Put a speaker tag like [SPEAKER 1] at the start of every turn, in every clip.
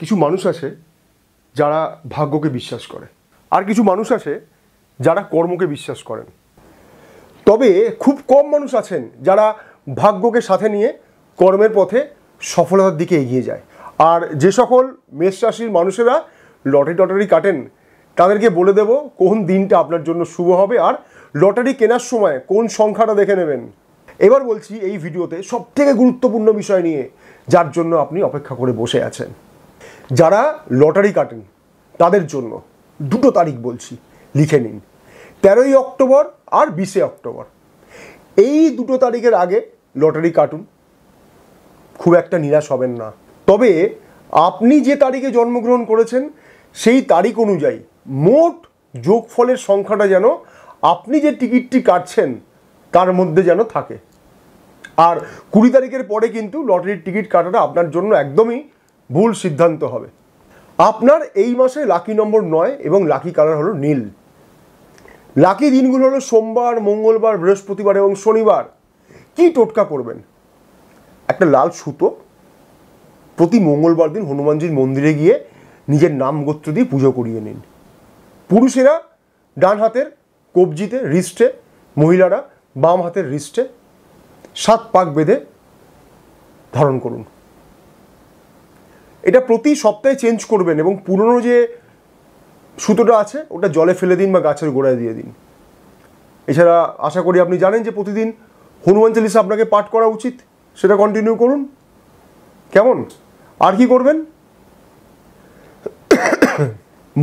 [SPEAKER 1] কিছু মানুষ আছে যারা ভাগ্যকে বিশ্বাস করে আর কিছু মানুষ আছে যারা কর্মকে বিশ্বাস করেন তবে খুব কম মানুষ আছেন যারা ভাগ্যকে সাথে নিয়ে কর্মের পথে সফলতার দিকে এগিয়ে যায় আর যে সকল মেষ রাশির মানুষেরা লটারি টটারি কাটেন তাদেরকে বলে দেব কোন দিনটা আপনার জন্য শুভ হবে আর লটারি কেনার সময় কোন সংখ্যাটা দেখে নেবেন এবার বলছি এই ভিডিওতে সবথেকে গুরুত্বপূর্ণ বিষয় নিয়ে যার জন্য আপনি অপেক্ষা করে বসে আছেন যারা লটারি কাটেন তাদের জন্য দুটো তারিখ বলছি লিখে নিন তেরোই অক্টোবর আর বিশে অক্টোবর এই দুটো তারিখের আগে লটারি কাটুন খুব একটা নিরাশ হবেন না তবে আপনি যে তারিখে জন্মগ্রহণ করেছেন সেই তারিখ অনুযায়ী মোট যোগফলের সংখ্যাটা যেন আপনি যে টিকিটটি কাটছেন তার মধ্যে যেন থাকে আর কুড়ি তারিখের পরে কিন্তু লটারির টিকিট কাটাটা আপনার জন্য একদমই ভুল সিদ্ধান্ত হবে আপনার এই মাসে লাকি নম্বর নয় এবং লাকি কালার হলো নীল লাকি দিনগুলো হলো সোমবার মঙ্গলবার বৃহস্পতিবার এবং শনিবার কি টোটকা করবেন একটা লাল সুতো প্রতি মঙ্গলবার দিন হনুমানজির মন্দিরে গিয়ে নিজের নাম গোত্র দিয়ে পুজো করিয়ে নিন পুরুষেরা ডান হাতের কবজিতে রিস্টে মহিলারা বাম হাতের রিস্টে সাত পাক বেঁধে ধারণ করুন এটা প্রতি সপ্তাহে চেঞ্জ করবেন এবং পুরনো যে সুতোটা আছে ওটা জলে ফেলে দিন বা গাছের গোড়ায় দিয়ে দিন এছাড়া আশা করি আপনি জানেন যে প্রতিদিন হনুমান চালিশা আপনাকে পাঠ করা উচিত সেটা কন্টিনিউ করুন কেমন আর কি করবেন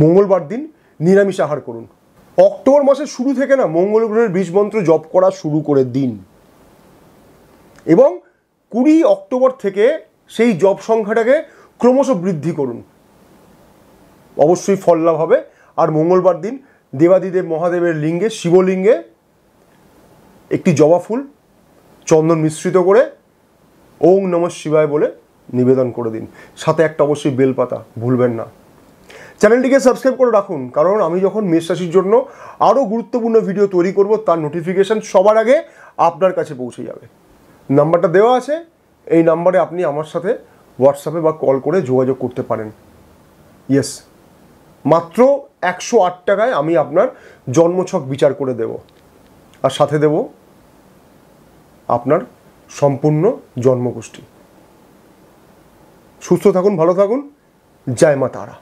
[SPEAKER 1] মঙ্গলবার দিন নিরামিষ আহার করুন অক্টোবর মাসের শুরু থেকে না মঙ্গল গ্রহের বীজ মন্ত্র জপ করা শুরু করে দিন এবং কুড়ি অক্টোবর থেকে সেই জব সংখ্যাটাকে ক্রমশ বৃদ্ধি করুন অবশ্যই ফল লাভ হবে আর মঙ্গলবার দিন দেবাদিদেব মহাদেবের লিঙ্গে শিবলিঙ্গে একটি জবা ফুল চন্দন মিশ্রিত করে ওং নম শিবায় বলে নিবেদন করে দিন সাথে একটা অবশ্যই বেলপাতা ভুলবেন না চ্যানেলটিকে সাবস্ক্রাইব করে রাখুন কারণ আমি যখন মেষ রাশির জন্য আরও গুরুত্বপূর্ণ ভিডিও তৈরি করব তার নোটিফিকেশান সবার আগে আপনার কাছে পৌঁছে যাবে নাম্বারটা দেওয়া আছে এই নাম্বারে আপনি আমার সাথে হোয়াটসঅ্যাপে বা কল করে যোগাযোগ করতে পারেন ইয়েস মাত্র একশো আট টাকায় আমি আপনার জন্মছক বিচার করে দেব আর সাথে দেব আপনার সম্পূর্ণ জন্মগোষ্ঠী সুস্থ থাকুন ভালো থাকুন জয় মা তারা